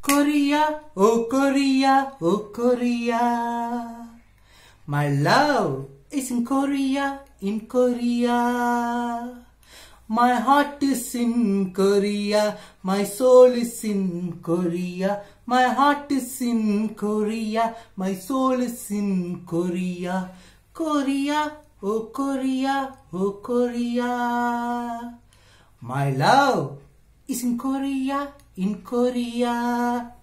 Korea, oh Korea, oh Korea. My love is in Korea, in Korea. My heart is in Korea, my soul is in Korea. My heart is in Korea, my soul is in Korea. Korea, oh Korea, oh Korea. My love is in Korea, in Korea.